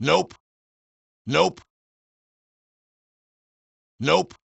Nope. Nope. Nope.